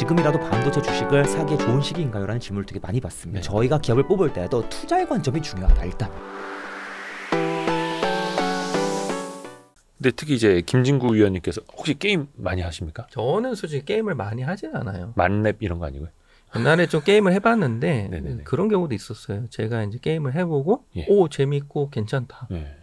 지금이라도 반도체 주식을 사기에 좋은 시기인가요? 라는 질문을 되게 많이 받습니다. 네. 저희가 기업을 뽑을 때도 투자의 관점이 중요하다 일단. 근데 특히 이제 김진구 위원님께서 혹시 게임 많이 하십니까? 저는 솔직히 게임을 많이 하진 않아요. 만렙 이런 거 아니고요? 옛날에 좀 게임을 해봤는데 그런 경우도 있었어요. 제가 이제 게임을 해보고 예. 오 재밌고 괜찮다. 예.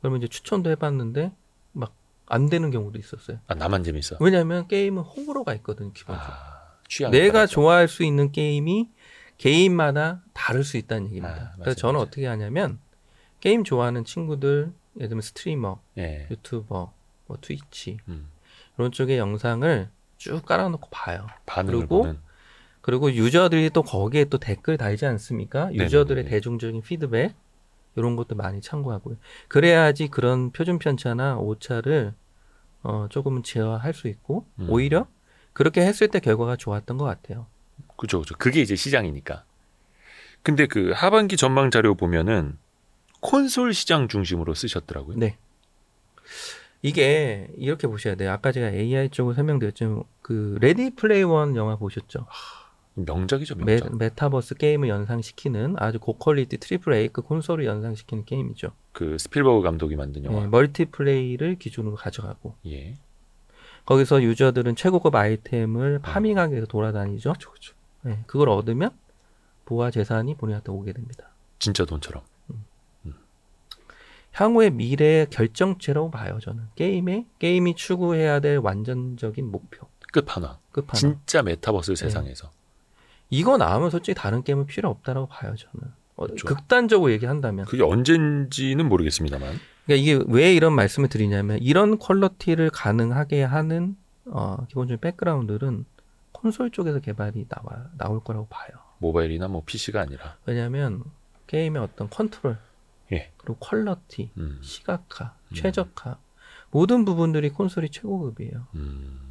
그러면 이제 추천도 해봤는데 막안 되는 경우도 있었어요. 아, 나만 재밌어. 왜냐하면 게임은 호불호가 있거든 요 기본적으로. 아, 내가 따라서. 좋아할 수 있는 게임이 개인마다 다를 수 있다는 아, 얘기입니다. 아, 맞아요, 그래서 저는 맞아요. 어떻게 하냐면 게임 좋아하는 친구들, 예를 들면 스트리머, 예. 유튜버, 뭐 트위치 음. 이런 쪽의 영상을 쭉 깔아놓고 봐요. 그리고 보는. 그리고 유저들이 또 거기에 또 댓글 달지 않습니까? 유저들의 네네. 대중적인 피드백 이런 것도 많이 참고하고요. 그래야지 그런 표준 편차나 오차를 어, 조금은 제어할 수 있고 음. 오히려 그렇게 했을 때 결과가 좋았던 것 같아요. 그죠, 그죠. 그게 이제 시장이니까. 근데 그 하반기 전망 자료 보면은 콘솔 시장 중심으로 쓰셨더라고요. 네. 이게 이렇게 보셔야 돼요. 아까 제가 AI 쪽을 설명드렸지만 그 레디 플레이 원 영화 보셨죠? 아, 명작이죠, 명작. 메, 타버스 게임을 연상시키는 아주 고퀄리티 트리플 A급 그 콘솔을 연상시키는 게임이죠. 그 스필버그 감독이 만든 영화. 네, 멀티플레이를 기준으로 가져가고. 예. 거기서 유저들은 최고급 아이템을 아. 파밍하기 위해서 돌아다니죠. 그쵸, 그쵸. 네, 그걸 얻으면 부아 재산이 본인한테 오게 됩니다. 진짜 돈처럼. 음. 음. 향후의 미래의 결정체라고 봐요, 저는. 게임에 게임이 추구해야 될 완전적인 목표. 끝판왕. 끝판왕. 진짜 메타버스 네. 세상에서. 이거 나오면 솔직히 다른 게임은 필요 없다라고 봐요 저는. 어, 그렇죠. 극단적으로 얘기한다면. 그게 언젠지는 모르겠습니다만. 그러니까 이게 왜 이런 말씀을 드리냐면 이런 퀄러티를 가능하게 하는 어, 기본적인 백그라운드는 콘솔 쪽에서 개발이 나와 나올 거라고 봐요. 모바일이나 뭐 PC가 아니라. 왜냐하면 게임의 어떤 컨트롤, 예. 그리고 퀄러티, 음. 시각화, 음. 최적화 음. 모든 부분들이 콘솔이 최고급이에요. 음.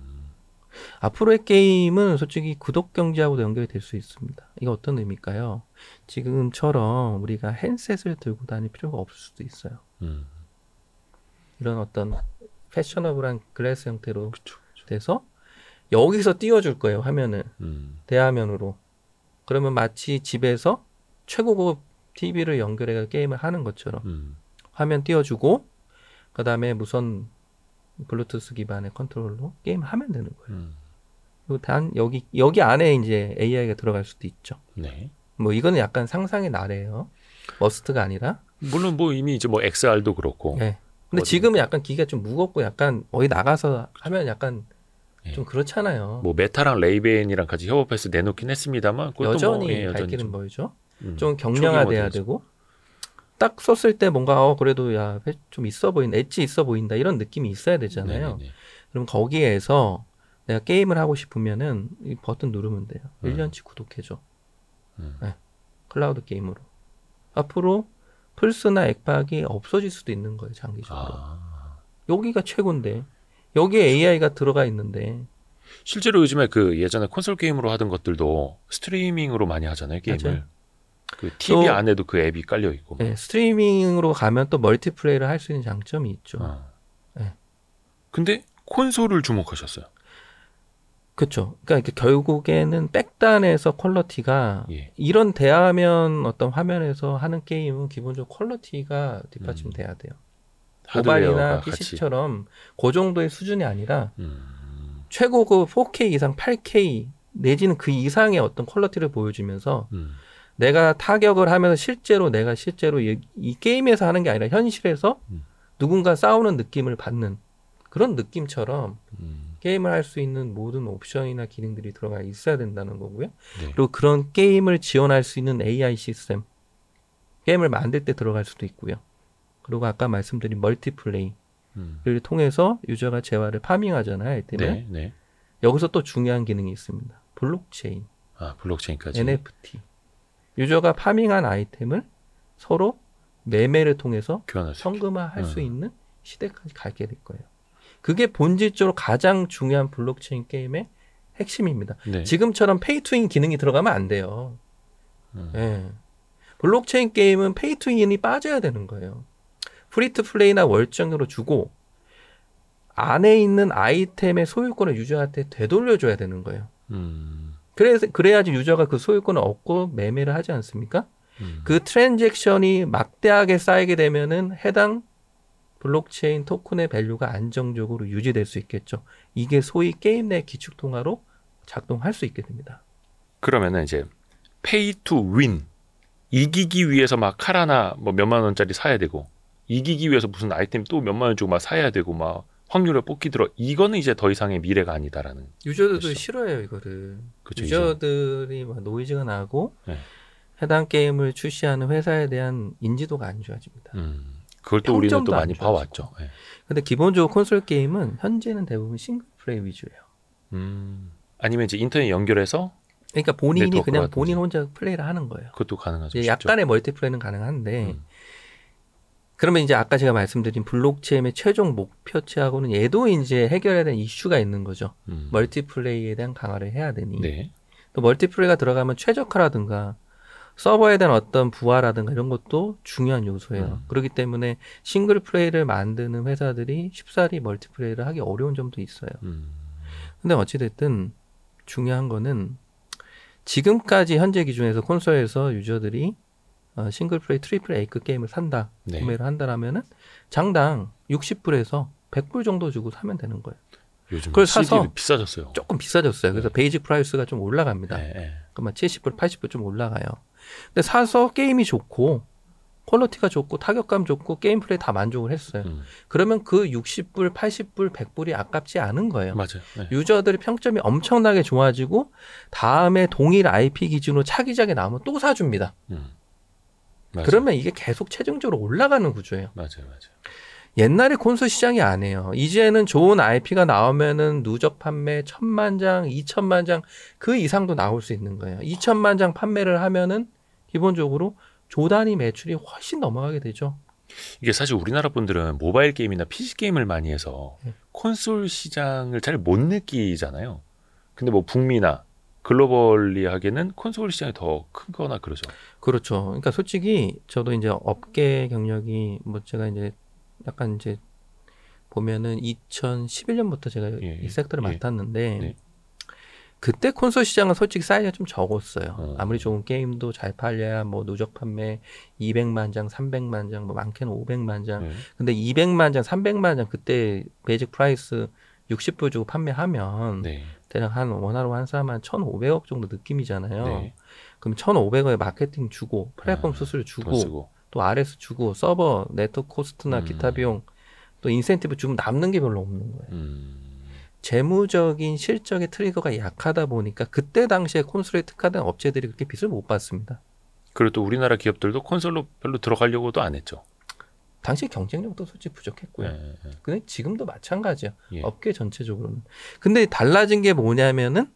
앞으로의 게임은 솔직히 구독 경제하고도 연결이 될 수 있습니다. 이게 어떤 의미일까요? 지금처럼 우리가 핸셋을 들고 다닐 필요가 없을 수도 있어요. 음. 이런 어떤 패셔너블한 글래스 형태로 그쵸, 그쵸. 돼서 여기서 띄워줄 거예요 화면을 음. 대화면으로. 그러면 마치 집에서 최고급 TV를 연결해서 게임을 하는 것처럼 음. 화면 띄워주고 그 다음에 무선 블루투스 기반의 컨트롤로 게임 하면 되는 거예요. 음. 그리고 단 여기 여기 안에 이제 AI가 들어갈 수도 있죠. 네. 뭐 이거는 약간 상상의 나래예요. 머스트가 아니라. 물론 뭐 이미 이제 뭐 XR도 그렇고. 네. 근데 어디... 지금은 약간 기계가 좀 무겁고 약간 어디 나가서 하면 약간 네. 좀 그렇잖아요. 뭐 메타랑 레이벤이랑 같이 협업해서 내놓긴 했습니다만 뭐 여전히 뭐, 예, 갈 길은 뭐죠 음. 좀 경량화돼야 되고 딱 썼을 때 뭔가 어 그래도 야 좀 있어 보인 엣지 있어 보인다 이런 느낌이 있어야 되잖아요. 네네 네, 네. 그럼 거기에서 내가 게임을 하고 싶으면은 이 버튼 누르면 돼요. 음. 1년치 구독해줘. 음. 네. 클라우드 게임으로. 앞으로 플스나 액박이 없어질 수도 있는 거예요 장기적으로. 아. 여기가 최고인데 여기에 AI가 들어가 있는데. 실제로 요즘에 그 예전에 콘솔 게임으로 하던 것들도 스트리밍으로 많이 하잖아요 게임을. 맞아요. 그 TV 또, 안에도 그 앱이 깔려 있고. 네, 스트리밍으로 가면 또 멀티플레이를 할 수 있는 장점이 있죠. 아. 네. 근데 콘솔을 주목하셨어요. 그렇죠. 그러니까 결국에는 백단에서 퀄러티가 예. 이런 대화면 어떤 화면에서 하는 게임은 기본적으로 퀄러티가 뒷받침돼야 음. 돼요. 음. 모바일이나 PC처럼 같그 정도의 수준이 아니라 음. 최고급 4K 그 이상 8K 내지는 그 이상의 어떤 퀄러티를 보여주면서 음. 내가 타격을 하면서 실제로 내가 실제로 이, 이 게임에서 하는 게 아니라 현실에서 음. 누군가 싸우는 느낌을 받는 그런 느낌처럼 음. 게임을 할 수 있는 모든 옵션이나 기능들이 들어가 있어야 된다는 거고요. 네. 그리고 그런 게임을 지원할 수 있는 AI 시스템, 게임을 만들 때 들어갈 수도 있고요. 그리고 아까 말씀드린 멀티플레이를 음. 통해서 유저가 재화를 파밍하잖아요. 이때문 네, 네. 여기서 또 중요한 기능이 있습니다. 블록체인. 아, 블록체인까지. NFT. 유저가 파밍한 아이템을 서로 매매를 통해서 현금화할 수 어. 있는 시대까지 가게 될 거예요. 그게 본질적으로 가장 중요한 블록체인 게임의 핵심입니다. 네. 지금처럼 페이투인 기능이 들어가면 안 돼요. 음. 예. 블록체인 게임은 페이투인이 빠져야 되는 거예요. 프리트 플레이나 월정으로 주고 안에 있는 아이템의 소유권을 유저한테 되돌려줘야 되는 거예요. 음. 그래서 그래야지 유저가 그 소유권을 얻고 매매를 하지 않습니까? 음. 그 트랜잭션이 막대하게 쌓이게 되면은 해당 블록체인 토큰의 밸류가 안정적으로 유지될 수 있겠죠. 이게 소위 게임 내 기축 통화로 작동할 수 있게 됩니다. 그러면은 이제 페이 투윈 이기기 위해서 막카라나뭐 몇만 원짜리 사야 되고 이기기 위해서 무슨 아이템 또 몇만 원 주고 막 사야 되고 막 확률을 뽑기 들어 이거는 이제 더 이상의 미래가 아니다라는 유저들도 것이죠. 싫어해요 이거를 그쵸, 유저들이 막 노이즈가 나고 네. 해당 게임을 출시하는 회사에 대한 인지도가 안 좋아집니다. 음, 그걸 또 우리는 또 많이 봐왔죠. 네. 근데 기본적으로 콘솔 게임은 현재는 대부분 싱글 플레이 위주예요. 음, 아니면 이제 인터넷 연결해서 그러니까 본인이 그냥 본인 혼자 플레이를 하는 거예요. 그것도 가능하죠. 약간의 멀티플레이는 가능한데 음. 그러면 이제 아까 제가 말씀드린 블록체인의 최종 목표치하고는 얘도 이제 해결해야 되는 이슈가 있는 거죠. 음. 멀티플레이에 대한 강화를 해야 되니. 네. 또 멀티플레이가 들어가면 최적화라든가 서버에 대한 어떤 부하라든가 이런 것도 중요한 요소예요. 음. 그렇기 때문에 싱글 플레이를 만드는 회사들이 쉽사리 멀티플레이를 하기 어려운 점도 있어요. 음. 근데 어찌됐든 중요한 거는 지금까지 현재 기준에서 콘솔에서 유저들이 어, 싱글 플레이 트리플 A급 게임을 산다 네. 구매를 한다라면은 장당 60불에서 100불 정도 주고 사면 되는 거예요. 요즘 그걸 사서 비싸졌어요. 조금 비싸졌어요. 그래서 네. 베이직 프라이스가 좀 올라갑니다. 네. 네. 그러면 70불, 80불 좀 올라가요. 근데 사서 게임이 좋고 퀄러티가 좋고 타격감 좋고 게임 플레이 다 만족을 했어요. 음. 그러면 그 60불, 80불, 100불이 아깝지 않은 거예요. 맞아요. 네. 유저들의 평점이 엄청나게 좋아지고 다음에 동일 IP 기준으로 차기작에 나오면 또 사줍니다. 음. 맞아요. 그러면 이게 계속 최종적으로 올라가는 구조예요. 맞아요, 맞아요. 옛날에 콘솔 시장이 안 해요. 이제는 좋은 IP가 나오면은 누적 판매 천만 장, 이천만 장 그 이상도 나올 수 있는 거예요. 이천만 장 판매를 하면은 기본적으로 조단위 매출이 훨씬 넘어가게 되죠. 이게 사실 우리나라 분들은 모바일 게임이나 PC 게임을 많이 해서 네. 콘솔 시장을 잘 못 느끼잖아요. 근데 뭐 북미나 글로벌리 하기는 콘솔 시장이 더큰 거나 그러죠. 그렇죠. 그러니까 솔직히 저도 이제 업계 경력이 뭐 제가 이제 약간 이제 보면은 2011년부터 제가 예, 이 예. 섹터를 예, 맡았는데 예. 그때 콘솔 시장은 솔직히 사이즈가 좀 적었어요. 어. 아무리 좋은 게임도 잘 팔려야 뭐 누적 판매 200만 장, 300만 장, 뭐 많게는 500만 장. 예. 근데 200만 장, 300만 장 그때 베이직 프라이스 60불 주고 판매하면 네. 대략 한 원화로 환산하면 한 1,500억 정도 느낌이잖아요. 네. 그럼 1,500억에 마케팅 주고 플랫폼 네. 수수료 주고 또 RS 주고 서버 네트워크 코스트나 음. 기타 비용 또 인센티브 주면 남는 게 별로 없는 거예요. 음. 재무적인 실적의 트리거가 약하다 보니까 그때 당시에 콘솔에 특화된 업체들이 그렇게 빚을 못 받습니다. 그리고 또 우리나라 기업들도 콘솔로 별로 들어가려고도 안 했죠. 당시 경쟁력도 솔직히 부족했고요. 예, 예. 근데 지금도 마찬가지야. 예. 업계 전체적으로는. 근데 달라진 게 뭐냐면은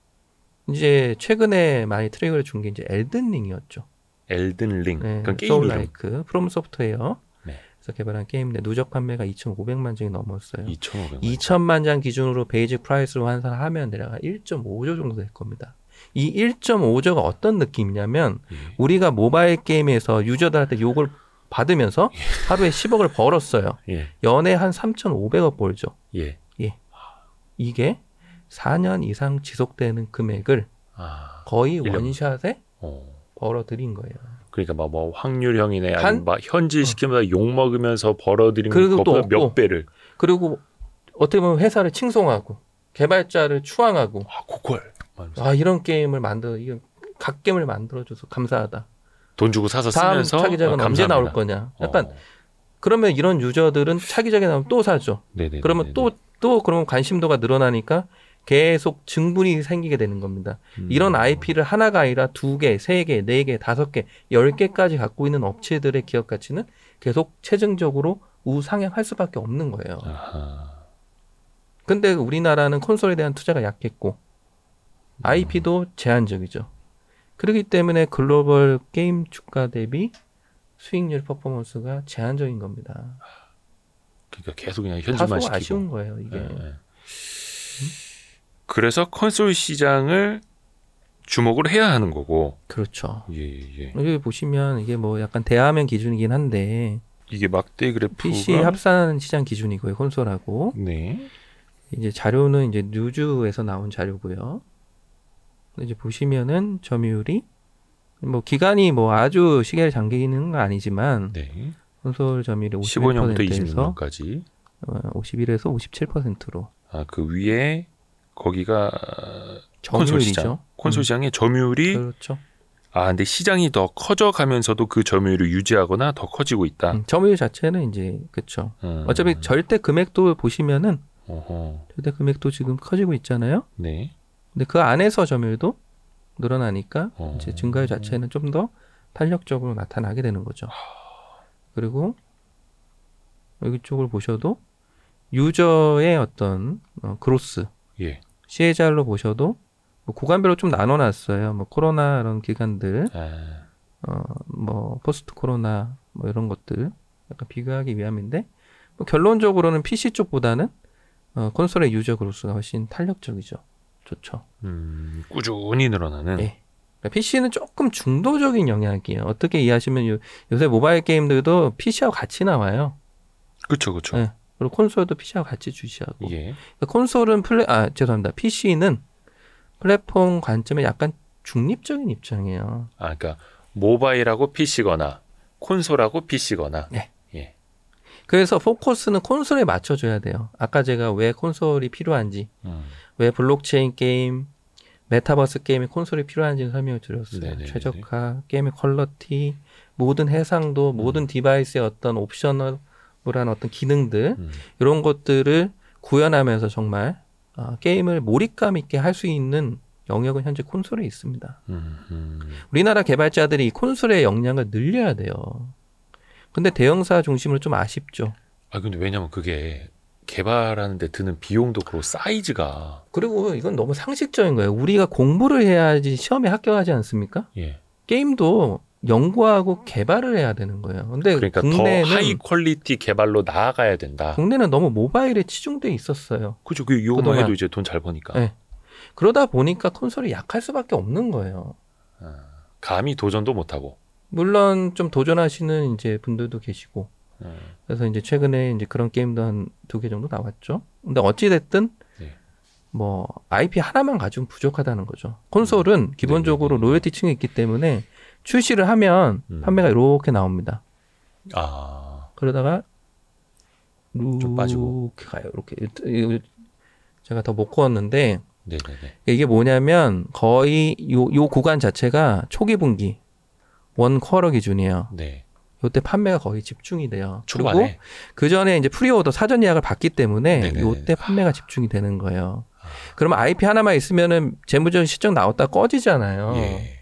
이제 최근에 많이 트레이거준게 이제 엘든링이었죠. 엘든링. 네, 그 게임 소울 라이크 프롬 소프트웨어. 네. 그래서 개발한 게임인데 네, 누적 판매가 2,500만 장이 넘었어요. 2,500만. 2장 기준으로 베이직 프라이스로 환산하면 대략 1.5조 정도 될 겁니다. 이 1.5조가 어떤 느낌이냐면 예. 우리가 모바일 게임에서 유저들한테 욕을 받으면서 하루에 10억을 벌었어요. 예. 연에 한 3,500억 벌죠. 예. 예. 이게 4년 이상 지속되는 금액을 아, 거의 1년. 원샷에 어. 벌어들인 거예요. 그러니까 막뭐 뭐 확률형이네, 한, 아니면 막현지 시키면서 어. 욕 먹으면서 벌어들인 것보다 몇 어. 배를. 그리고 어떻게 보면 회사를 칭송하고 개발자를 추앙하고. 아 고퀄. 아 이런 게임을 만들어 이런 갓임을 만들어줘서 감사하다. 돈 주고 사서 다음 쓰면서 차기작은 어, 언제 나올 거냐. 약간 어. 그러면 이런 유저들은 차기작에 나오면 또 사죠. 네네네네네. 그러면 또또 또 그러면 관심도가 늘어나니까 계속 증분이 생기게 되는 겁니다. 음. 이런 IP를 하나가 아니라 두 개, 세 개, 네 개, 다섯 개, 열 개까지 갖고 있는 업체들의 기업 가치는 계속 체증적으로 우상향할 수밖에 없는 거예요. 아하. 근데 우리나라는 콘솔에 대한 투자가 약했고 IP도 제한적이죠. 그렇기 때문에 글로벌 게임 주가 대비 수익률 퍼포먼스가 제한적인 겁니다. 그러니까 계속 그냥 현질만 시키고. 아쉬운 거예요 이게. 네, 네. 그래서 콘솔 시장을 주목을 해야 하는 거고. 그렇죠. 예, 예, 예. 여기 보시면 이게 뭐 약간 대화면 기준이긴 한데 이게 막대 그래프 PC 합산 시장 기준이고요 콘솔하고. 네. 이제 자료는 이제 뉴즈에서 나온 자료고요. 이제 보시면은 점유율이 뭐 기간이 뭐 아주 시계를 잠기는 건 아니지만 네. 콘솔 점유율이 55년부터 26년까지 51에서 57%로 아그 위에 거기가 콘솔 시장 콘솔 음. 시장의 음. 점유율이 그렇죠. 아 근데 시장이 더 커져 가면서도 그 점유율을 유지하거나 더 커지고 있다. 음, 점유율 자체는 이제 그렇죠. 음. 어차피 절대 금액도 보시면은 어허. 절대 금액도 지금 커지고 있잖아요. 네. 근데 그 안에서 점유율도 늘어나니까 어. 이제 증가율 자체는 좀 더 탄력적으로 나타나게 되는 거죠. 그리고 여기 쪽을 보셔도 유저의 어떤 어, 그로스 예. 시혜자로 보셔도 뭐 구간별로 좀 나눠놨어요. 뭐 코로나 이런 기간들, 아. 어뭐 포스트 코로나 뭐 이런 것들 약간 비교하기 위함인데 뭐 결론적으로는 PC 쪽보다는 어, 콘솔의 유저 그로스가 훨씬 탄력적이죠. 좋죠. 음, 꾸준히 늘어나는. 네. 예. PC는 그러니까 조금 중도적인 영향이에요 어떻게 이해하시면 요, 요새 모바일 게임들도 PC하고 같이 나와요. 그렇죠, 그렇죠. 네. 그리고 콘솔도 PC하고 같이 주시하고. 예. 그러니까 콘솔은 플레 아 죄송합니다. PC는 플랫폼 관점에 약간 중립적인 입장이에요. 아, 그러니까 모바일하고 PC거나 콘솔하고 PC거나. 네. 예. 예. 그래서 포커스는 콘솔에 맞춰줘야 돼요. 아까 제가 왜 콘솔이 필요한지. 음. 왜 블록체인 게임, 메타버스 게임이 콘솔이 필요한지는 설명을 드렸어요. 네네네 최적화, 게임의 퀄러티, 모든 해상도, 음. 모든 디바이스의 어떤 옵셔널한 어떤 기능들 음. 이런 것들을 구현하면서 정말 어, 게임을 몰입감 있게 할 수 있는 영역은 현재 콘솔에 있습니다. 음. 우리나라 개발자들이 콘솔의 역량을 늘려야 돼요. 근데 대형사 중심으로 좀 아쉽죠. 아 근데 왜냐면 그게 개발하는데 드는 비용도 그렇고 사이즈가 그리고 이건 너무 상식적인 거예요. 우리가 공부를 해야지 시험에 합격하지 않습니까? 예. 게임도 연구하고 음. 개발을 해야 되는 거예요. 근데 그러니까 국내는 더 하이 퀄리티 개발로 나아가야 된다. 국내는 너무 모바일에 치중돼 있었어요. 그죠. 그 요만 해도 이제 돈 잘 버니까. 네. 그러다 보니까 콘솔이 약할 수밖에 없는 거예요. 아, 감히 도전도 못 하고. 물론 좀 도전하시는 이제 분들도 계시고 네. 그래서 이제 최근에 이제 그런 게임도 한 두 개 정도 나왔죠. 근데 어찌 됐든 네. 뭐 IP 하나만 가지고 부족하다는 거죠. 콘솔은 음. 기본적으로 네네. 네, 로열티 층이 있기 때문에 출시를 하면 음. 판매가 이렇게 나옵니다. 아 그러다가 좀 빠지고 이렇게 가요. 이렇게 제가 더 못 구웠는데 네네네. 네, 이게 뭐냐면 거의 요, 요 구간 자체가 초기 분기 원 쿼러 기준이에요. 네. 요때 판매가 거의 집중이 돼요. 그리고 그 전에 이제 프리오더 사전 예약을 받기 때문에 요때 판매가 집중이 되는 거예요. 아. 그러면 IP 하나만 있으면은 재무전 실적 나왔다 꺼지잖아요. 예.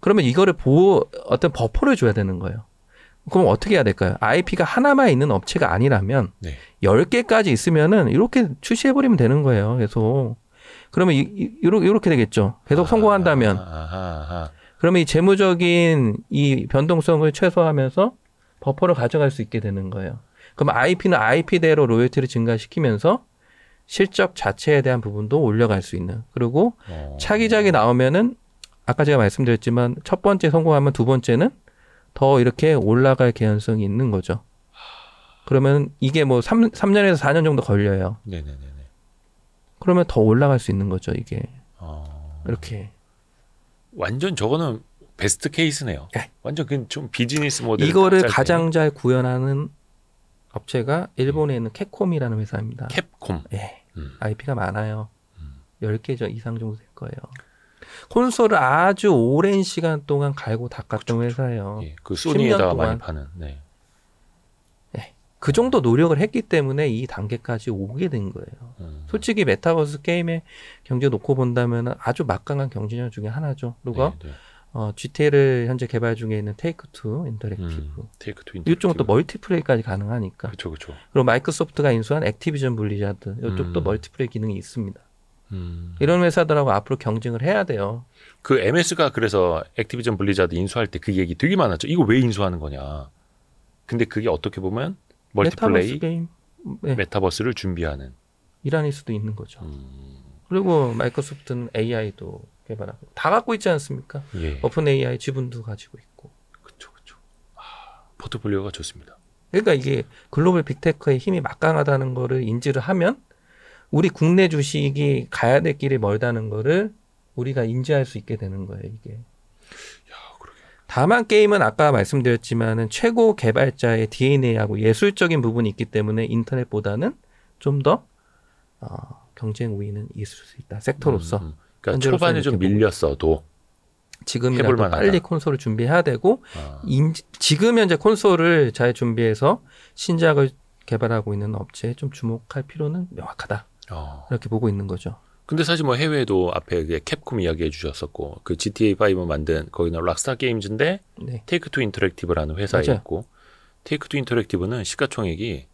그러면 이거를 보호 어떤 버퍼를 줘야 되는 거예요. 그럼 어떻게 해야 될까요? IP가 하나만 있는 업체가 아니라면 네. 10개까지 있으면은 이렇게 출시해 버리면 되는 거예요. 계속. 그러면 이, 이, 렇게 되겠죠. 계속 아, 성공한다면. 아, 그러면 이 재무적인 이 변동성을 최소화하면서 버퍼를 가져갈 수 있게 되는 거예요. 그럼 IP는 IP대로 로열티를 증가시키면서 실적 자체에 대한 부분도 올려갈 수 있는. 그리고 오. 어. 차기작이 나오면은 아까 제가 말씀드렸지만 첫 번째 성공하면 두 번째는 더 이렇게 올라갈 개연성이 있는 거죠. 그러면 이게 뭐 3, 3년에서 4년 정도 걸려요. 네네네. 그러면 더 올라갈 수 있는 거죠, 이게. 어... 이렇게. 완전 저거는 베스트 케이스네요. 네. 완전 그 좀 비즈니스 모델. 이거를 가장 잘 구현하는 업체가 일본에 있는 캡콤이라는 회사입니다. 캡콤. 예. 음. IP가 많아요. 음. 10개 이상 정도 될 거예요. 콘솔을 아주 오랜 시간 동안 갈고 닦았던 그쵸, 회사예요. 예, 그 소니에다 많이 파는. 네. 그 정도 노력을 했기 때문에 이 단계까지 오게 된 거예요. 음. 솔직히 메타버스 게임의 경제 놓고 본다면 아주 막강한 경쟁력 중에 하나죠. 그리고 네, 네. 어, GTA를 현재 개발 중에 있는 테이크 투 인터랙티브. 음, 테이크 투 인터랙티브. 이쪽은 또 멀티플레이까지 가능하니까. 그렇죠, 그렇죠. 그리고 마이크로소프트가 인수한 액티비전 블리자드. 이쪽도 음. 멀티플레이 기능이 있습니다. 음. 이런 회사들하고 앞으로 경쟁을 해야 돼요. 그 MS가 그래서 액티비전 블리자드 인수할 때 그 얘기 되게 많았죠. 이거 왜 인수하는 거냐. 근데 그게 어떻게 보면 멀티플레이 메타버스 게임 네. 메타버스를 준비하는 이란일 수도 있는 거죠. 음. 그리고 마이크로소프트는 AI도 개발하고 다 갖고 있지 않습니까? 예. 오픈 AI 지분도 가지고 있고. 그렇죠, 그렇죠. 아, 포트폴리오가 좋습니다. 그러니까 이게 글로벌 빅테크의 힘이 막강하다는 거를 인지를 하면 우리 국내 주식이 가야 될 길이 멀다는 거를 우리가 인지할 수 있게 되는 거예요, 이게. 다만 게임은 아까 말씀드렸지만은 최고 개발자의 DNA하고 예술적인 부분이 있기 때문에 인터넷보다는 좀 더 어, 경쟁 우위는 있을 수 있다. 섹터로서. 음, 음. 음. 그러니까 초반에 좀 밀렸어도 지금이라도 빨리 콘솔을 준비해야 되고 아. 인, 지금 현재 콘솔을 잘 준비해서 신작을 개발하고 있는 업체에 좀 주목할 필요는 명확하다. 어. 이렇게 보고 있는 거죠. 근데 사실 뭐 해외에도 앞에 캡콤 이야기해 주셨었고 그 GTA 5 만든 거기는 락스타 게임즈인데 네. 테이크 투 인터랙티브라는 회사에 맞아요. 있고 테이크 투 인터랙티브는 시가총액이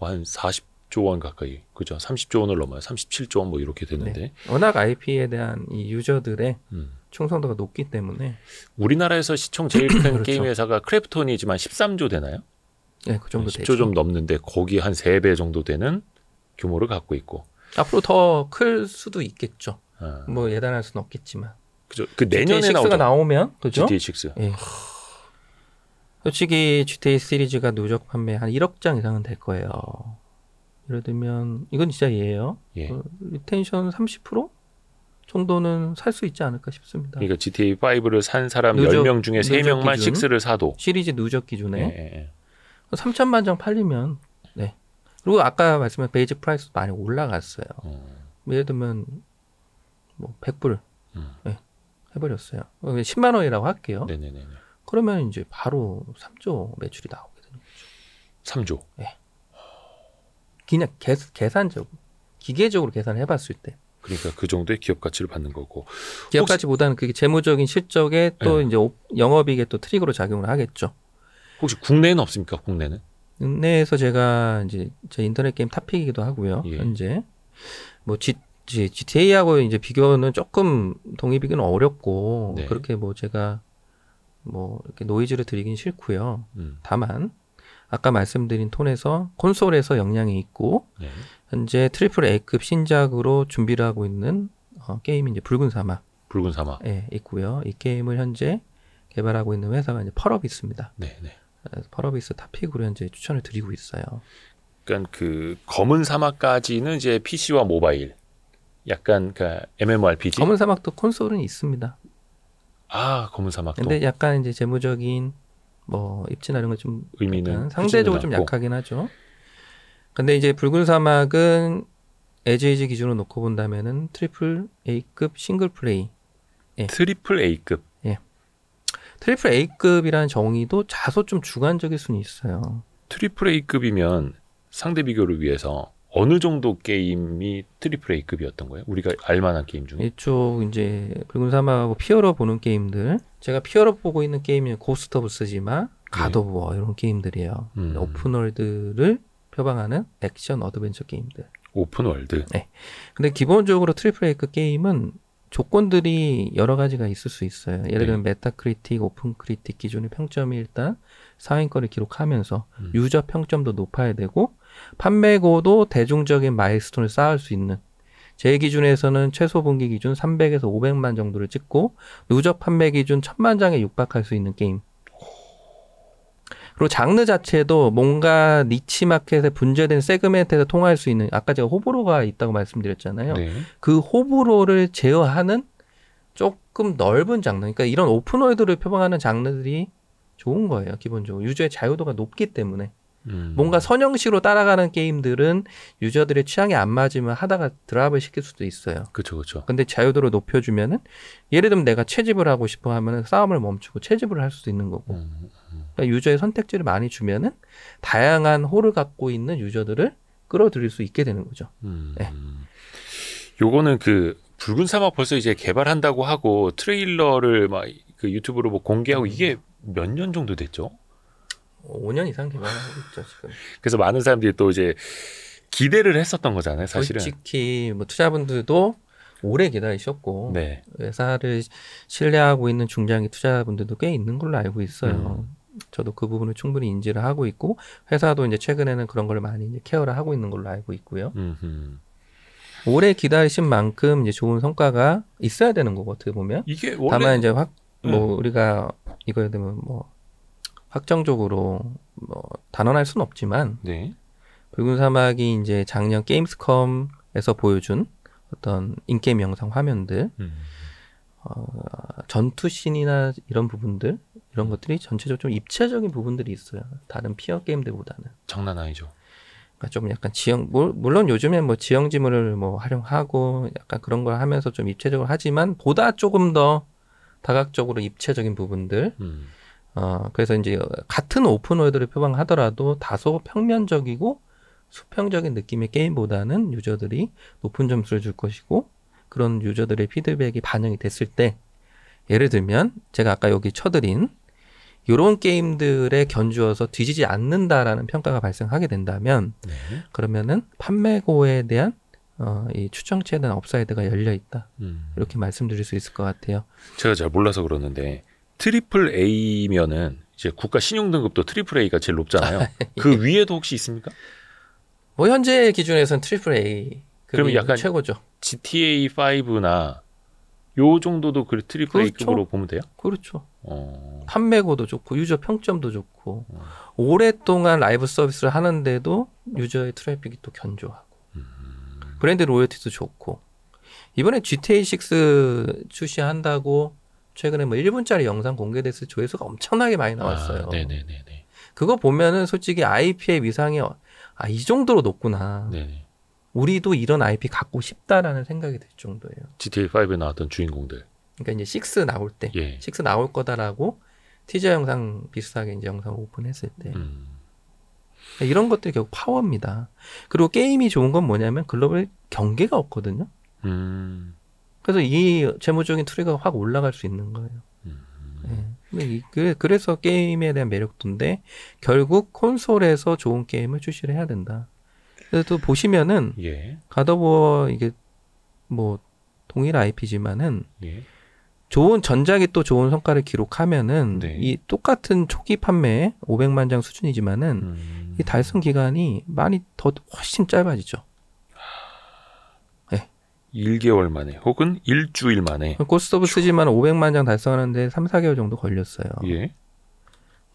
한 40조 원 가까이 그죠? 30조 원을 넘어요. 37조 원 뭐 이렇게 되는데 네. 워낙 IP에 대한 이 유저들의 음. 충성도가 높기 때문에 우리나라에서 시청 제일 큰 그렇죠. 게임 회사가 크래프톤이지만 13조 되나요? 네, 그 정도 10조 되죠. 좀 넘는데 거기 한 3배 정도 되는 규모를 갖고 있고 앞으로 더 클 수도 있겠죠. 아. 뭐 예단할 수는 없겠지만. 그죠. 그 내년에 나오가 나오면 그죠? GTA 6. 예. 솔직히 GTA 시리즈가 누적 판매 한 1억 장 이상은 될 거예요. 예를 들면 이건 진짜 예예요. 예. 어, 리텐션 30% 정도는 살 수 있지 않을까 싶습니다. 그러니까 GTA 5를 산 사람 누적, 10명 중에 3명만 기준? 6를 사도 시리즈 누적 기준에 예. 3천만 예, 예. 장 팔리면 네. 그리고 아까 말씀한 베이지 프라이스도 많이 올라갔어요. 음. 예를 들면 뭐 100불 음. 네, 해버렸어요. 10만 어, 원이라고 할게요. 네네네. 그러면 이제 바로 3조 매출이 나오게 되는 거죠. 3조. 네. 예. 그냥 계, 계산적으로 기계적으로 계산을 해봤을 때. 그러니까 그 정도의 기업 가치를 받는 거고. 기업 혹시... 가치보다는 그게 재무적인 실적에 또 네. 이제 영업이익에 또 트릭으로 작용을 하겠죠. 혹시 국내에는 없습니까? 국내는? 국내에서 제가 이제 제 인터넷 게임 탑픽이기도 하고요. 예. 현재 뭐 G, G, GTA하고 이제 비교는 조금 동의비교는 어렵고 네. 그렇게 뭐 제가 뭐 이렇게 노이즈를 드리긴 싫고요. 음. 다만 아까 말씀드린 톤에서 콘솔에서 영향이 있고 네. 현재 트리플 A급 신작으로 준비를 하고 있는 어, 게임이 이제 붉은 사막. 붉은 사막. 예, 있고요. 이 게임을 현재 개발하고 있는 회사가 이제 펄업 있습니다. 네, 네. 펄어비스 탑픽으로 현재 추천을 드리고 있어요. 그러니까 그 검은 사막까지는 이제 PC와 모바일, 약간 그 MMORPG. 검은 사막도 콘솔은 있습니다. 아 검은 사막도. 근데 약간 이제 재무적인 뭐 입지나 이런 걸좀 의미는 상대적으로 좀 약하긴 하죠. 근데 이제 붉은 사막은 에즈에즈 기준으로 놓고 본다면은 트리플 A급 싱글 플레이. 예. 트리플 A급. 트리플 A급이라는 정의도 자소좀 주관적일 수는 있어요. 트리플 A급이면 상대 비교를 위해서 어느 정도 게임이 트리플 A급이었던 거예요? 우리가 알만한 게임 중에? 이쪽 이제 붉은 사막하고 피어로 보는 게임들 제가 피어로 보고 있는 게임이 고스트 오브 스지마, 가도 오브 워 이런 게임들이에요. 음. 오픈월드를 표방하는 액션 어드벤처 게임들. 오픈월드? 네. 근데 기본적으로 트리플 A급 게임은 조건들이 여러 가지가 있을 수 있어요. 예를 네. 들면 네. 메타크리틱, 오픈크리틱 기준의 평점이 일단 상위권을 기록하면서 음. 유저 평점도 높아야 되고 판매고도 대중적인 마일스톤을 쌓을 수 있는 제 기준에서는 최소 분기 기준 300에서 500만 정도를 찍고 누적 판매 기준 1000만 장에 육박할 수 있는 게임. 그리고 장르 자체도 뭔가 니치 마켓에 분재된 세그멘트에서 통할 수 있는 아까 제가 호불호가 있다고 말씀드렸잖아요. 네. 그 호불호를 제어하는 조금 넓은 장르. 그러니까 이런 오픈월드를 표방하는 장르들이 좋은 거예요. 기본적으로 유저의 자유도가 높기 때문에. 음. 뭔가 선형식으로 따라가는 게임들은 유저들의 취향에 안 맞으면 하다가 드랍을 시킬 수도 있어요. 그렇죠, 그렇죠. 근데 자유도를 높여주면은 예를 들면 내가 채집을 하고 싶어 하면은 싸움을 멈추고 채집을 할 수도 있는 거고. 음, 음. 그러니까 유저의 선택지를 많이 주면은 다양한 호를 갖고 있는 유저들을 끌어들일 수 있게 되는 거죠. 음. 네. 요거는 그 붉은 사막 벌써 이제 개발한다고 하고 트레일러를 막그 유튜브로 뭐 공개하고 음. 이게 몇 년 정도 됐죠? 5년 이상 개발하고 있죠 지금. 그래서 많은 사람들이 또 이제 기대를 했었던 거잖아요, 사실은. 솔직히 뭐 투자분들도 오래 기다리셨고 네. 회사를 신뢰하고 있는 중장기 투자분들도 꽤 있는 걸로 알고 있어요. 음. 저도 그 부분을 충분히 인지를 하고 있고 회사도 이제 최근에는 그런 걸 많이 이제 케어를 하고 있는 걸로 알고 있고요. 음흠. 오래 기다리신 만큼 이제 좋은 성과가 있어야 되는 거고 어떻게 보면 이게 원래... 다만 이제 확뭐 네. 우리가 이거에 되면 뭐 확정적으로 뭐 단언할 수는 없지만 네. 붉은 사막이 이제 작년 게임스컴에서 보여준 어떤 인게임 영상 화면들 음. 어, 전투 신이나 이런 부분들 이런 것들이 전체적으로 좀 입체적인 부분들이 있어요. 다른 피어 게임들보다는. 장난 아니죠. 그러니까 좀 약간 지형 뭐, 물론 요즘에 뭐 지형 지물을 뭐 활용하고 약간 그런 걸 하면서 좀 입체적으로 하지만 보다 조금 더 다각적으로 입체적인 부분들. 음. 어, 그래서 이제 같은 오픈월드를 표방하더라도 다소 평면적이고 수평적인 느낌의 게임보다는 유저들이 높은 점수를 줄 것이고 그런 유저들의 피드백이 반영이 됐을 때 예를 들면 제가 아까 여기 쳐드린 요런 게임들에 견주어서 뒤지지 않는다라는 평가가 발생하게 된다면 네. 그러면은 판매고에 대한 어, 이 추정치에 대한 업사이드가 열려 있다 음. 이렇게 말씀드릴 수 있을 것 같아요. 제가 잘 몰라서 그러는데 트리플 A면은 이제 국가 신용 등급도 트리플 A가 제일 높잖아요. 아, 예. 그 위에도 혹시 있습니까? 뭐 현재 기준에서는 트리플 A 그러면 약간 최고죠. GTA 5나 요 정도도 그 트리플 그렇 A급으로 보면 돼요? 그렇죠. 어. 판매고도 좋고 유저 평점도 좋고 어. 오랫동안 라이브 서비스를 하는데도 유저의 트래픽이 또 견조하고 음. 브랜드 로열티도 좋고 이번에 GTA 6 출시한다고 최근에 뭐 1분짜리 영상 공개돼서 조회수가 엄청나게 많이 아, 나왔어요. 아, 네네네 그거 보면은 솔직히 IP의 위상이 어, 아, 이 정도로 높구나. 네네. 우리도 이런 IP 갖고 싶다라는 생각이 들 정도예요. GTA 5에 나왔던 주인공들. 그러니까 이제 6 나올 때, 예. 6 나올 거다라고 티저 영상 비슷하게 이제 영상 오픈했을 때. 음. 그러니까 이런 것들이 결국 파워입니다. 그리고 게임이 좋은 건 뭐냐면 글로벌 경계가 없거든요. 음. 그래서 이 재무적인 트리가 확 올라갈 수 있는 거예요. 음. 네. 근데 그, 그래서 게임에 대한 매력도인데 결국 콘솔에서 좋은 게임을 출시를 해야 된다. 그래도 보시면은 예. 가더보 이게 뭐 동일 IP지만은 예. 좋은 전작이 또 좋은 성과를 기록하면은 네. 이 똑같은 초기 판매 500만 장 수준이지만은 음. 이 달성 기간이 많이 더 훨씬 짧아지죠. 네. 아. 1개월 예. 만에 혹은 일주일 만에 고스트 오브 쓰지만 500만 장 달성하는데 3, 4개월 정도 걸렸어요. 예.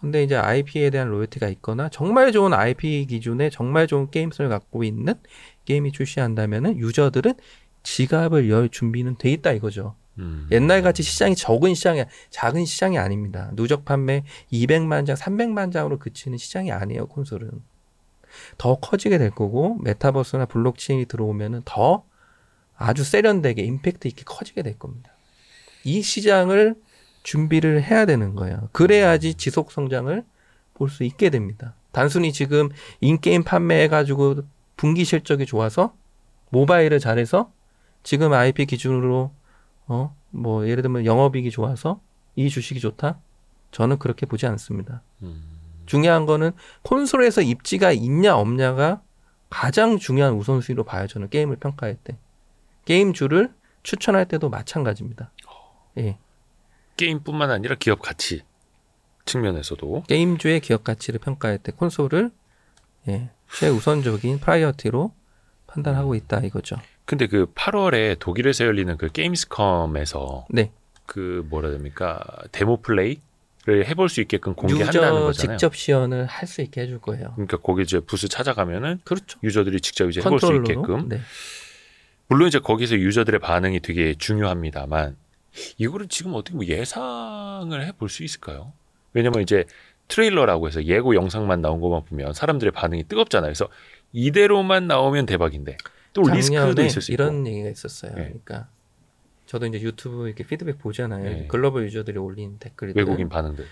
근데 이제 IP에 대한 로열티가 있거나 정말 좋은 IP 기준에 정말 좋은 게임성을 갖고 있는 게임이 출시한다면은 유저들은 지갑을 열 준비는 돼 있다 이거죠. 음. 옛날같이 시장이 적은 시장이 작은 시장이 아닙니다. 누적 판매 200만 장, 300만 장으로 그치는 시장이 아니에요, 콘솔은. 더 커지게 될 거고 메타버스나 블록체인이 들어오면은 더 아주 세련되게 임팩트 있게 커지게 될 겁니다. 이 시장을 준비를 해야 되는 거예요. 그래야지 음. 지속 성장을 볼 수 있게 됩니다. 단순히 지금 인게임 판매해가지고 분기 실적이 좋아서 모바일을 잘해서 지금 IP 기준으로 어 뭐 예를 들면 영업이익이 좋아서 이 주식이 좋다 저는 그렇게 보지 않습니다. 음. 중요한 거는 콘솔에서 입지가 있냐 없냐가 가장 중요한 우선순위로 봐요. 저는 게임을 평가할 때 게임주를 추천할 때도 마찬가지입니다. 어. 예. 게임뿐만 아니라 기업 가치 측면에서도 게임주의 기업 가치를 평가할 때 콘솔을 예, 최우선적인 프라이어티로 판단하고 있다 이거죠. 근데 그 8월에 독일에서 열리는 그 게임스컴에서 네. 그 뭐라 됩니까 데모 플레이를 해볼 수 있게끔 공개한다는 거잖아요. 직접 시연을 할 수 있게 해줄 거예요. 그러니까 거기 이제 부스 찾아가면은 그렇죠. 유저들이 직접 이제 컨트롤러로. 해볼 수 있게끔. 네. 물론 이제 거기서 유저들의 반응이 되게 중요합니다만 이거를 지금 어떻게 뭐 예상을 해볼 수 있을까요? 왜냐면 이제 트레일러라고 해서 예고 영상만 나온 것만 보면 사람들의 반응이 뜨겁잖아요. 그래서 이대로만 나오면 대박인데 또 리스크도 있을 수 있고 이런 얘기가 있었어요. 네. 그러니까 저도 이제 유튜브 이렇게 피드백 보잖아요. 네. 글로벌 유저들이 올린 댓글들 외국인 반응들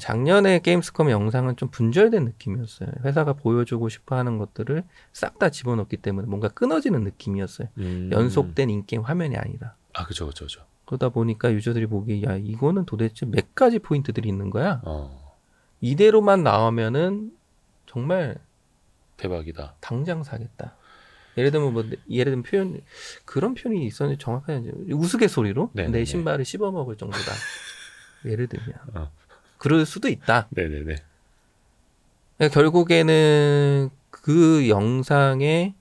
작년에 게임스컴 영상은 좀 분절된 느낌이었어요. 회사가 보여주고 싶어하는 것들을 싹 다 집어넣기 때문에 뭔가 끊어지는 느낌이었어요. 음. 연속된 인게임 화면이 아니라아 그죠 그죠 그죠. 그러다 보니까 유저들이 보기에 야 이거는 도대체 몇 가지 포인트들이 있는 거야? 어. 이대로만 나오면은 정말 대박이다. 당장 사겠다. 예를 들면 뭐 예를 들면 표현 그런 표현이 있었는데 정확하게 우스갯소리로 네네네. 내 네. 신발을 씹어 먹을 정도다. 예를 들면 어. 그럴 수도 있다. 네네네. 네, 네. 그러니까 결국에는 그 영상의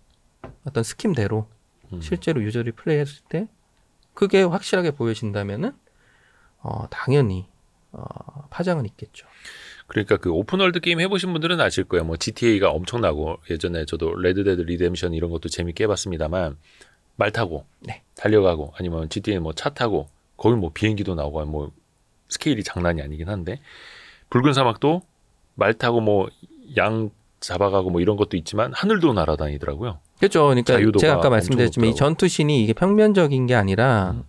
어떤 스킨대로 음. 실제로 유저들이 플레이했을 때 그게 확실하게 보여진다면은 어, 당연히 어, 파장은 있겠죠. 그러니까 그 오픈월드 게임 해보신 분들은 아실 거예요. 뭐 GTA가 엄청나고 예전에 저도 레드데드 리뎀션 이런 것도 재밌게 해봤습니다만 말 타고 네. 달려가고 아니면 GTA 뭐차 타고 거기 뭐 비행기도 나오고 뭐 스케일이 장난이 아니긴 한데 붉은 사막도 말 타고 뭐 양 잡아가고 뭐 이런 것도 있지만 하늘도 날아다니더라고요. 그렇죠. 그러니까 제가 아까 말씀드렸지만 이 전투신이 이게 평면적인 게 아니라 음.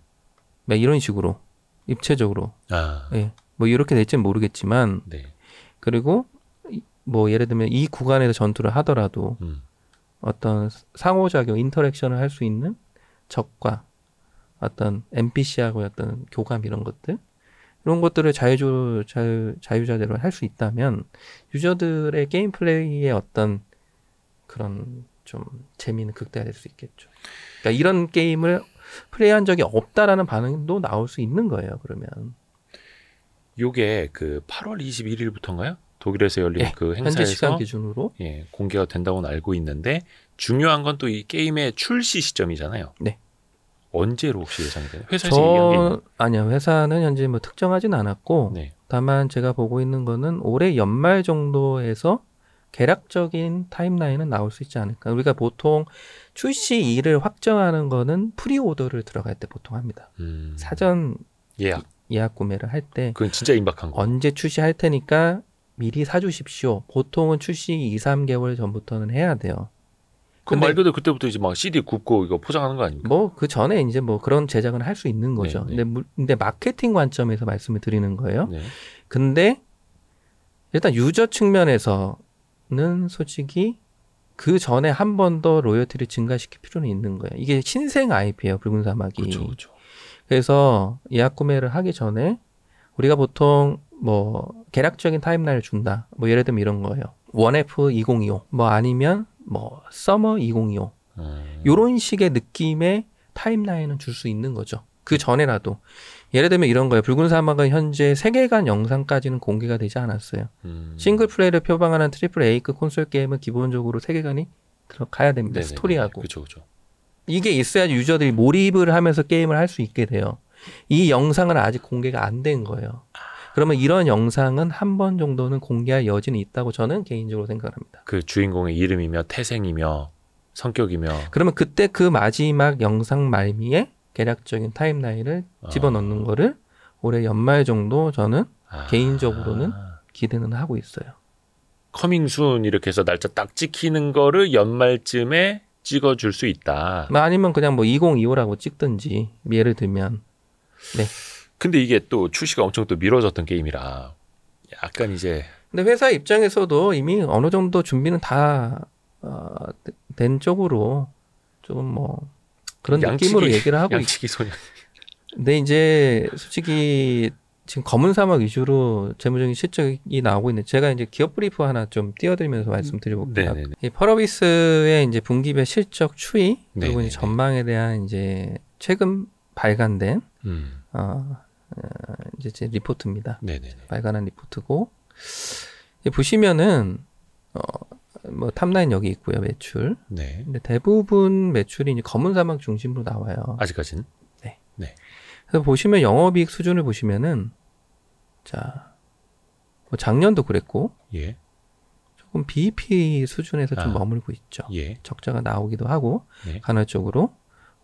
네, 이런 식으로 입체적으로 아. 예. 뭐 이렇게 될지는 모르겠지만 네. 그리고 뭐 예를 들면 이 구간에서 전투를 하더라도 음. 어떤 상호작용 인터랙션을 할 수 있는 적과 어떤 NPC하고 어떤 교감 이런 것들 이런 것들을 자유주 자유 자유자재로 할 수 있다면 유저들의 게임 플레이의 어떤 그런 좀 재미는 극대화될 수 있겠죠. 그러니까 이런 게임을 플레이한 적이 없다라는 반응도 나올 수 있는 거예요. 그러면 요게 그 8월 21일부터인가요? 독일에서 열린 예, 그 행사에서 현재 시간 기준으로 예, 공개가 된다고는 알고 있는데 중요한 건 또 이 게임의 출시 시점이잖아요. 네. 언제로 혹시 예상이 되나요? 회사에서 저... 아니요. 회사는 현재 뭐 특정하진 않았고 네. 다만 제가 보고 있는 거는 올해 연말 정도에서 계략적인 타임라인은 나올 수 있지 않을까. 우리가 보통 출시일을 확정하는 거는 프리오더를 들어갈 때 보통 합니다. 음. 사전 예약. 예약 구매를 할 때. 그건 진짜 임박한 거. 언제 출시할 테니까 미리 사주십시오. 보통은 출시 2, 3개월 전부터는 해야 돼요. 그 말 그대로 그때부터 이제 막 CD 굽고 이거 포장하는 거 아닙니까? 뭐 그 전에 이제 뭐 그런 제작은 할 수 있는 네, 거죠. 네, 네. 근데 근데 마케팅 관점에서 말씀을 드리는 거예요. 네. 근데 일단 유저 측면에서 는 솔직히 그 전에 한 번 더 로열티를 증가시킬 필요는 있는 거예요. 이게 신생 IP예요, 붉은 사막이. 그쵸, 그쵸. 그래서 예약 구매를 하기 전에 우리가 보통 뭐 계략적인 타임라인을 준다. 뭐 예를 들면 이런 거예요. 원F 2025, 뭐 아니면 뭐 서머 2025. 음. 요런 식의 느낌의 타임라인은 줄 수 있는 거죠. 그 전에라도. 예를 들면 이런 거예요. 붉은 사막은 현재 세계관 영상까지는 공개가 되지 않았어요. 음. 싱글 플레이를 표방하는 트리플 A급 콘솔 게임은 기본적으로 세계관이 들어가야 됩니다. 네네네. 스토리하고. 그쵸, 그쵸. 이게 있어야지 유저들이 몰입을 하면서 게임을 할 수 있게 돼요. 이 영상은 아직 공개가 안 된 거예요. 그러면 이런 영상은 한 번 정도는 공개할 여지는 있다고 저는 개인적으로 생각합니다. 그 주인공의 이름이며 태생이며 성격이며. 그러면 그때 그 마지막 영상 말미에 계략적인 타임라인을 아. 집어넣는 거를 올해 연말 정도 저는 아. 개인적으로는 기대는 하고 있어요. 커밍순 이렇게 해서 날짜 딱 찍히는 거를 연말쯤에 찍어줄 수 있다. 뭐 아니면 그냥 뭐 2025라고 찍든지 예를 들면. 네. 근데 이게 또 출시가 엄청 또 미뤄졌던 게임이라 약간 이제. 근데 회사 입장에서도 이미 어느 정도 준비는 다 어, 된 쪽으로 조금 뭐 그런 양치기, 느낌으로 얘기를 하고 양치기 소년. 근데 이제 솔직히 지금 검은 사막 위주로 재무적인 실적이 나오고 있는데 제가 이제 기업 브리프 하나 좀 띄워드리면서 말씀드려볼게요. 네, 네, 네. 이 펄어비스의 이제 분기별 실적 추이 그리고 이제 전망에 대한 이제 최근 발간된 음. 어, 어 이제 제 리포트입니다. 네네네. 발간한 리포트고 보시면은 어, 뭐 탑라인 여기 있고요 매출. 네. 근데 대부분 매출이 이제 검은 사막 중심으로 나와요. 아직까지는. 네. 네. 그래서 보시면 영업이익 수준을 보시면은 자뭐 작년도 그랬고. 예. 조금 BEP 수준에서 좀 아. 머물고 있죠. 예. 적자가 나오기도 하고 네. 간헐적으로.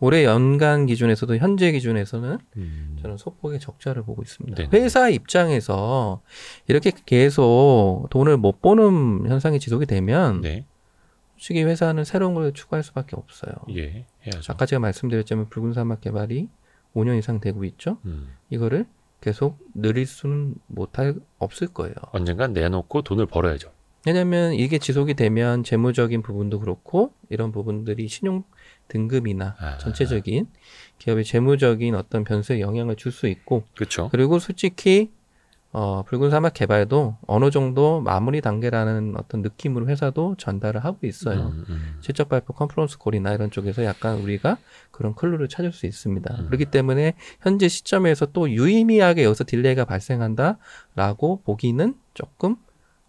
올해 연간 기준에서도 현재 기준에서는 음. 저는 소폭의 적자를 보고 있습니다. 네네. 회사 입장에서 이렇게 계속 돈을 못 버는 현상이 지속이 되면 네. 솔직히 회사는 새로운 걸 추구할 수밖에 없어요. 예, 해야죠. 아까 제가 말씀드렸지만 붉은 사막 개발이 5년 이상 되고 있죠. 음. 이거를 계속 늘릴 수는 못할 없을 거예요. 언젠간 내놓고 돈을 벌어야죠. 왜냐면 이게 지속이 되면 재무적인 부분도 그렇고 이런 부분들이 신용 등급이나 아. 전체적인 기업의 재무적인 어떤 변수에 영향을 줄 수 있고 그쵸. 그리고 솔직히 어, 붉은 사막 개발도 어느 정도 마무리 단계라는 어떤 느낌으로 회사도 전달을 하고 있어요. 음, 음. 실적 발표 컨퍼런스 콜이나 이런 쪽에서 약간 우리가 그런 클루를 찾을 수 있습니다. 음. 그렇기 때문에 현재 시점에서 또 유의미하게 여기서 딜레이가 발생한다라고 보기는 조금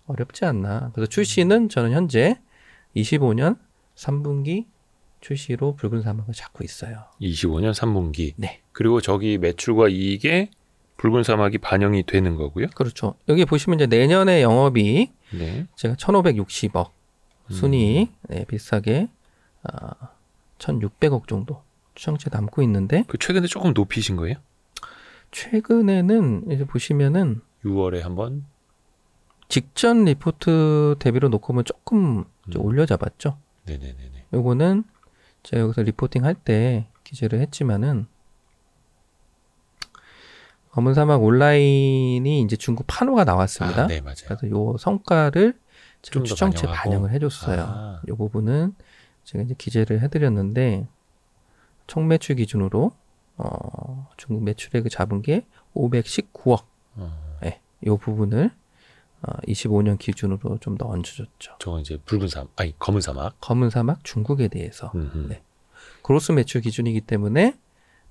어렵지 않나. 그래서 출시는 저는 현재 25년 3분기 출시로 붉은 사막을 잡고 있어요. 25년 3분기. 네. 그리고 저기 매출과 이익에 붉은 사막이 반영이 되는 거고요. 그렇죠. 여기 보시면 이제 내년에 영업이 네. 제가 1,560억 음. 순이 음. 네, 비슷하게 아, 1,600억 정도 추정치 남고 있는데. 그 최근에 조금 높이신 거예요? 최근에는 이제 보시면은 6월에 한번 직전 리포트 대비로 놓고 보면 조금 음. 올려 잡았죠. 네네네. 요거는 제가 여기서 리포팅 할 때 기재를 했지만은 검은 사막 온라인이 이제 중국 판호가 나왔습니다. 아, 네, 맞아요. 그래서 요 성과를 제가 추정치 반영을 해줬어요. 아. 요 부분은 제가 이제 기재를 해드렸는데 총매출 기준으로 어, 중국 매출액을 잡은 게 519억. 음. 네, 요 부분을 25년 어, 기준으로 좀 더 얹어줬죠. 저건 이제 붉은 사 아니 검은 사막. 검은 사막 중국에 대해서. 음흠. 네. 그로스 매출 기준이기 때문에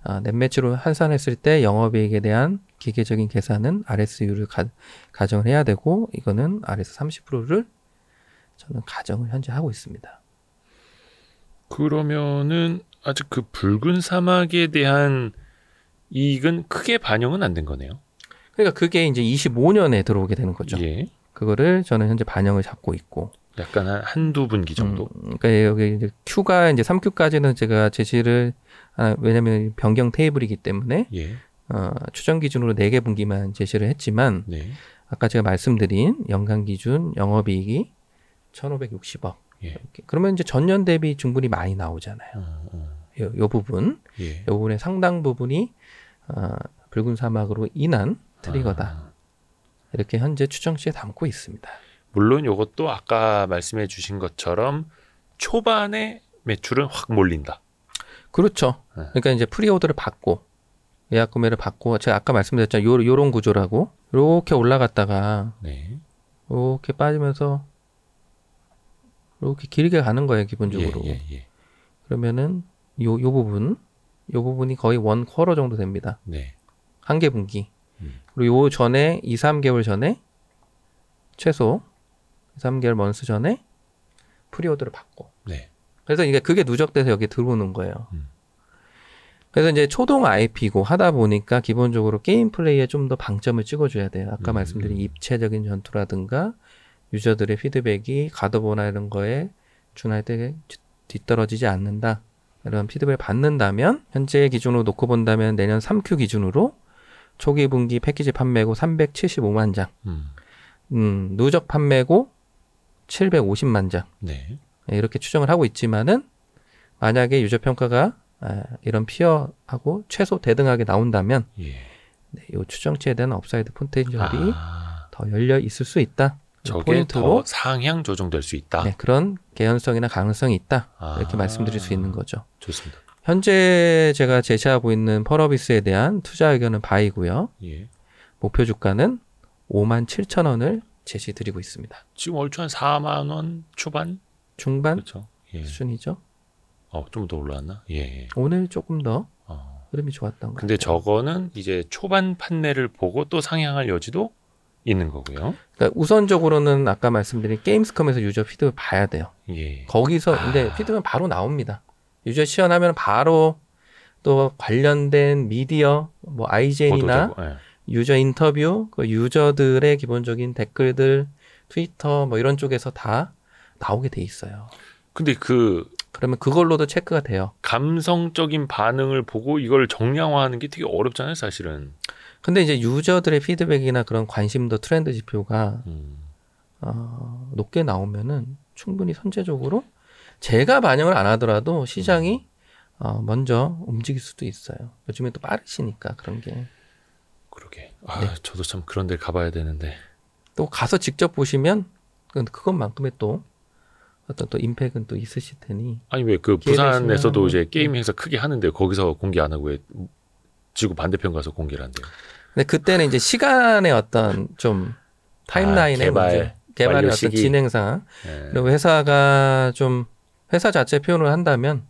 아, 넷매출로 환산했을 때 영업이익에 대한 기계적인 계산은 RSU를 가, 정을 해야 되고 이거는 RS 30%를 저는 가정을 현재 하고 있습니다. 그러면은 아직 그 붉은 사막에 대한 이익은 크게 반영은 안 된 거네요. 그러니까 그게 이제 25년에 들어오게 되는 거죠. 예. 그거를 저는 현재 반영을 잡고 있고. 약간 한, 한두 분기 정도? 음, 그러니까 예, 여기 이제 Q가 이제 3Q까지는 제가 제시를, 아, 왜냐면 변경 테이블이기 때문에, 예. 어, 추정 기준으로 4개 분기만 제시를 했지만, 네. 아까 제가 말씀드린 연간 기준 영업이익이 1,560억. 예. 그러면 이제 전년 대비 충분히 많이 나오잖아요. 음, 음. 요, 요 부분. 예. 요 부분의 상당 부분이, 어, 붉은 사막으로 인한 트리거다. 아. 이렇게 현재 추정치에 담고 있습니다. 물론 이것도 아까 말씀해 주신 것처럼 초반에 매출은 확 몰린다. 그렇죠. 네. 그러니까 이제 프리오더를 받고 예약 구매를 받고 제가 아까 말씀드렸잖아요. 요, 요런 구조라고 이렇게 올라갔다가 네. 이렇게 빠지면서 이렇게 길게 가는 거예요, 기본적으로. 예, 예, 예. 그러면은 요요 부분 요 부분이 거의 원 쿼러 정도 됩니다. 네. 한개 분기. 그리고 요 전에 2, 3개월 전에 최소 2, 3개월 먼스 전에 프리오더를 받고. 네. 그래서 이게 그게 누적돼서 여기 들어오는 거예요. 음. 그래서 이제 초동 IP고 하다 보니까 기본적으로 게임 플레이에 좀 더 방점을 찍어줘야 돼요. 아까 음. 말씀드린 입체적인 전투라든가 유저들의 피드백이 가드보나 이런 거에 준할 때 뒤떨어지지 않는다. 이런 피드백을 받는다면 현재 기준으로 놓고 본다면 내년 3Q 기준으로 초기 분기 패키지 판매고 375만 장. 음. 음 누적 판매고 750만 장. 네. 예, 이렇게 추정을 하고 있지만은 만약에 유저 평가가 아, 이런 피어하고 최소 대등하게 나온다면 예. 네, 요 추정치에 대한 업사이드 포텐셜이 아. 더 열려 있을 수 있다. 그 저게 포인트로 더 상향 조정될 수 있다. 네, 그런 개연성이나 가능성이 있다. 아. 이렇게 말씀드릴 수 있는 거죠. 좋습니다. 현재 제가 제시하고 있는 펄어비스에 대한 투자 의견은 바이고요. 예. 목표 주가는 5만 7천 원을 제시드리고 있습니다. 지금 얼추 한 4만 원 초반? 중반? 그렇죠. 예. 수준이죠. 어, 좀 더 올라왔나? 예, 예, 오늘 조금 더 어. 흐름이 좋았던 거 근데 저거는 이제 초반 판매를 보고 또 상향할 여지도 있는 거고요. 그러니까 우선적으로는 아까 말씀드린 게임스컴에서 유저 피드백 봐야 돼요. 예. 거기서 근데 아. 피드백 바로 나옵니다. 유저 시연하면 바로 또 관련된 미디어 뭐 IGN이나 네. 유저 인터뷰, 그 유저들의 기본적인 댓글들, 트위터 뭐 이런 쪽에서 다 나오게 돼 있어요. 근데 그 그러면 그걸로도 체크가 돼요. 감성적인 반응을 보고 이걸 정량화하는 게 되게 어렵잖아요, 사실은. 근데 이제 유저들의 피드백이나 그런 관심도 트렌드 지표가 음. 어, 높게 나오면은 충분히 선제적으로 제가 반영을 안 하더라도 시장이 음. 어, 먼저 움직일 수도 있어요. 요즘에 또 빠르시니까 그런 게. 그러게. 아, 네. 저도 참 그런 데 가봐야 되는데. 또 가서 직접 보시면 그것만큼의 또 어떤 또 임팩은 또 있으실 테니. 아니 왜 그 부산에서도 이제 뭐, 네. 게임 행사 크게 하는데 거기서 공개 안 하고 왜 지구 반대편 가서 공개를 한대요. 근데 그때는 이제 시간의 어떤 좀 아, 타임라인의 아, 개발, 문제, 개발의 어떤 진행상 네. 그리고 회사가 좀 회사 자체 표현을 한다면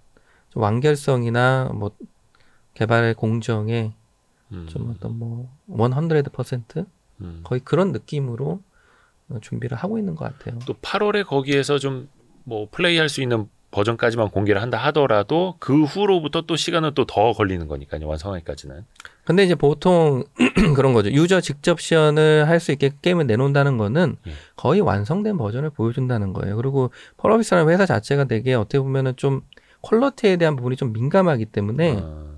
완결성이나 뭐 개발의 공정에 음. 좀 어떤 뭐 원헌드레드 퍼센트 음. 거의 그런 느낌으로 준비를 하고 있는 것 같아요. 또 8월에 거기에서 좀 뭐 플레이할 수 있는 버전까지만 공개를 한다 하더라도 그 후로부터 또 시간은 또 더 걸리는 거니까요 완성하기까지는. 근데 이제 보통 그런 거죠. 유저 직접 시연을 할 수 있게 게임을 내놓는다는 거는 예. 거의 완성된 버전을 보여준다는 거예요. 그리고 펄어비스라는 회사 자체가 되게 어떻게 보면은 좀 퀄러티에 대한 부분이 좀 민감하기 때문에 아.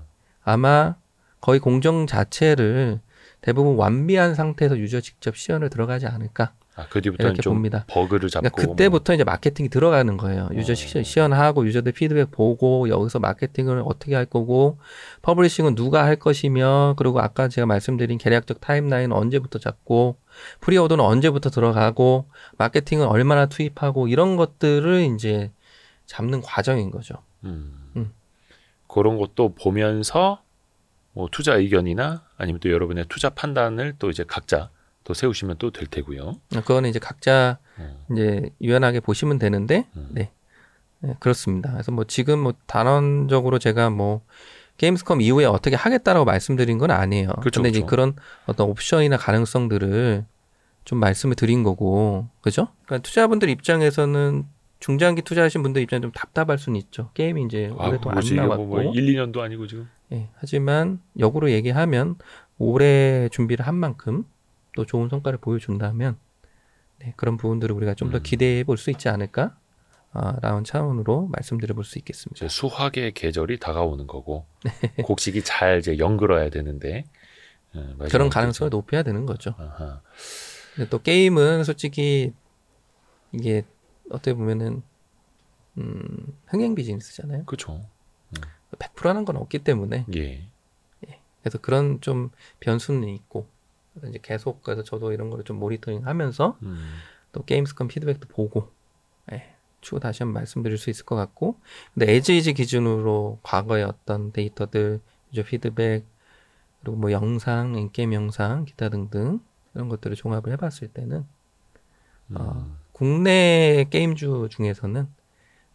아마 거의 공정 자체를 대부분 완비한 상태에서 유저 직접 시연을 들어가지 않을까. 아, 그 뒤부터는 이렇게 봅니다. 버그를 그러니까 잡고 그러니까 그때부터 뭐. 이제 마케팅이 들어가는 거예요. 어. 유저 어. 시연하고 유저들 피드백 보고 여기서 마케팅을 어떻게 할 거고 퍼블리싱은 누가 할 것이며 그리고 아까 제가 말씀드린 계략적 타임라인 언제부터 잡고 프리오더는 언제부터 들어가고 마케팅은 얼마나 투입하고 이런 것들을 이제 잡는 과정인 거죠. 음. 음. 그런 것도 보면서 뭐 투자 의견이나 아니면 또 여러분의 투자 판단을 또 이제 각자 또 세우시면 또 될 테고요. 어, 그거는 이제 각자 어. 이제 유연하게 보시면 되는데, 음. 네. 네. 그렇습니다. 그래서 뭐 지금 뭐 단언적으로 제가 뭐 게임스컴 이후에 어떻게 하겠다라고 말씀드린 건 아니에요. 그렇죠, 데 그렇죠. 이제 그런 어떤 옵션이나 가능성들을 좀 말씀을 드린 거고, 그죠? 그러니까 투자분들 입장에서는 중장기 투자하신 분들 입장에 좀 답답할 수는 있죠. 게임이 이제 아, 오랫동안 뭐안 뭐, 뭐 나왔고, 뭐, 1, 2년도 아니고 지금. 예, 하지만 역으로 얘기하면 올해 준비를 한 만큼 또 좋은 성과를 보여준다면 네, 그런 부분들을 우리가 좀더 음. 기대해 볼 수 있지 않을까? 아, 라는 차원으로 말씀드려 볼 수 있겠습니다. 수학의 계절이 다가오는 거고 네. 곡식이 잘 이제 연그러야 되는데 음, 그런 가능성을 되죠. 높여야 되는 거죠. 아하. 또 게임은 솔직히 이게 어떻게 보면은 음, 흥행 비즈니스잖아요. 그렇죠. 음. 100% 하는 건 없기 때문에. 예. 예. 그래서 그런 좀 변수는 있고 이제 계속 그래서 저도 이런 거를 좀 모니터링하면서 음. 또 게임스컴 피드백도 보고 예. 추후 다시 한번 말씀드릴 수 있을 것 같고 근데 에지이즈 기준으로 과거의 어떤 데이터들 유저 피드백 그리고 뭐 영상, 인게임 영상, 기타 등등 이런 것들을 종합을 해봤을 때는 어, 음. 어, 국내 게임주 중에서는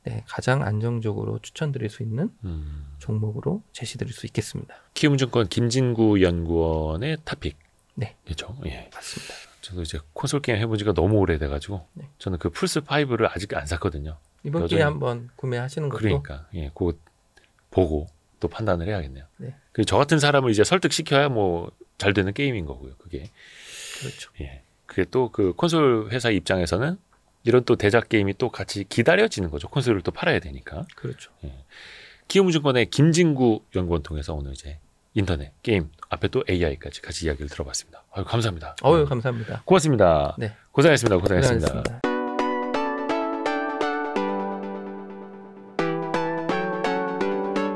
네, 가장 안정적으로 추천드릴 수 있는 음. 종목으로 제시드릴 수 있겠습니다. 키움증권 김진구 연구원의 타픽. 네. 그죠? 예. 맞습니다. 저도 이제 콘솔 게임 해본 지가 너무 오래돼가지고 네. 저는 그 플스 5를 아직 안 샀거든요. 이번 기회에 한번 구매하시는 것도 그러니까 예, 그 보고 또 판단을 해야겠네요. 네. 그저 같은 사람을 이제 설득시켜야 뭐 잘 되는 게임인 거고요. 그게 그렇죠. 예, 그게 또 그 콘솔 회사 입장에서는 이런 또 대작 게임이 또 같이 기다려지는 거죠. 콘솔을 또 팔아야 되니까. 그렇죠. 예. 키움증권의 김진구 연구원 통해서 오늘 이제 인터넷, 게임, 앞에 또 AI까지 같이 이야기를 들어봤습니다. 아유, 감사합니다. 어유 음. 감사합니다. 고맙습니다. 네. 고생했습니다. 고생했습니다. 고생하셨습니다.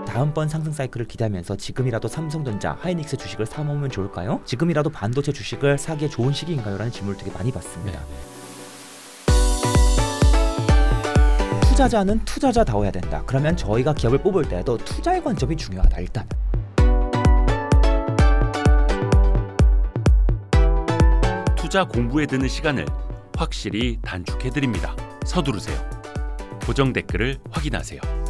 다번 상승 사이클을 기대하면서 지금이라도 삼성전자, 하이닉스 주식을 사 먹으면 좋을까요? 지금이라도 반도체 주식을 사기에 좋은 시기인가요? 라는 질문을 되게 많이 받습니다. 네. 네. 투자자는 투자자다워야 된다. 그러면 저희가 기업을 뽑을 때도 투자의 관점이 중요하다. 일단. 투자 공부에 드는 시간을 확실히 단축해드립니다. 서두르세요. 고정 댓글을 확인하세요.